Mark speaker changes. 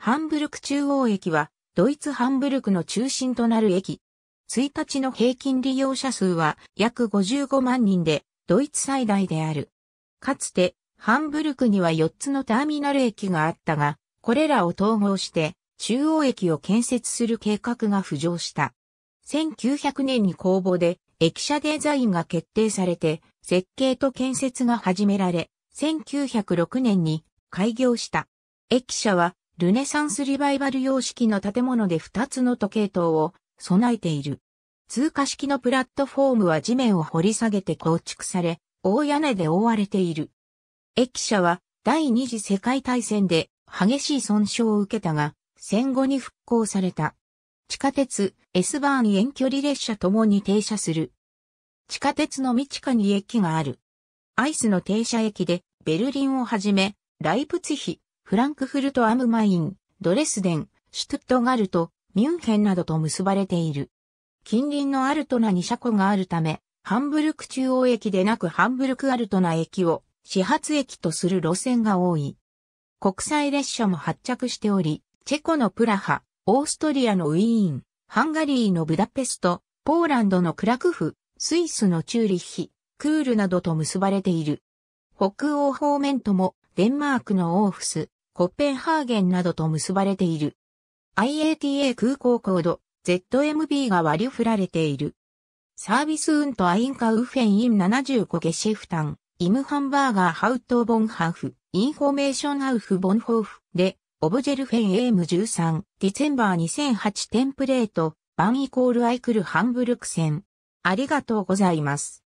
Speaker 1: ハンブルク中央駅は、ドイツハンブルクの中心となる駅。
Speaker 2: 1日の平均利用者数は約55万人で、ドイツ最大である。かつて、ハンブルクには4つのターミナル駅があったが、これらを統合して、中央駅を建設する計画が浮上した。1900年に公募で、駅舎デザインが決定されて、設計と建設が始められ、1906年に開業した。駅舎はルネサンスリバイバル様式の建物で2つの時計塔を備えている。通過式のプラットフォームは地面を掘り下げて構築され、大屋根で覆われている。駅舎は第二次世界大戦で激しい損傷を受けたが、戦後に復興された。地下鉄、S バーン遠距離列車ともに停車する。地下鉄の道下に駅がある。アイスの停車駅で、ベルリンをはじめ、ライプツヒ、フランクフルト・アム・マイン、ドレスデン、シュトゥットガルト、ミュンヘンなどと結ばれている。近隣のアルトナに車庫があるため、ハンブルク中央駅でなくハンブルクアルトナ駅を始発駅とする路線が多い。国際列車も発着しており、チェコのプラハ、オーストリアのウィーン、ハンガリーのブダペスト、ポーランドのクラクフ、スイスのチューリッヒ、クールなどと結ばれている。北欧方面ともデンマークのオーフス、コッペンハーゲンなどと結ばれている。IATA 空港コード ZMB が割り振られている。サービスウントアインカウフェンイン75ゲシェフタン、イムハンバーガーハウトボンハーフ、インフォメーションアウフボンホーフ、で、オブジェルフェンエーム13、ディセンバー2008テンプレート、バンイコールアイクル
Speaker 1: ハンブルク戦。ありがとうございます。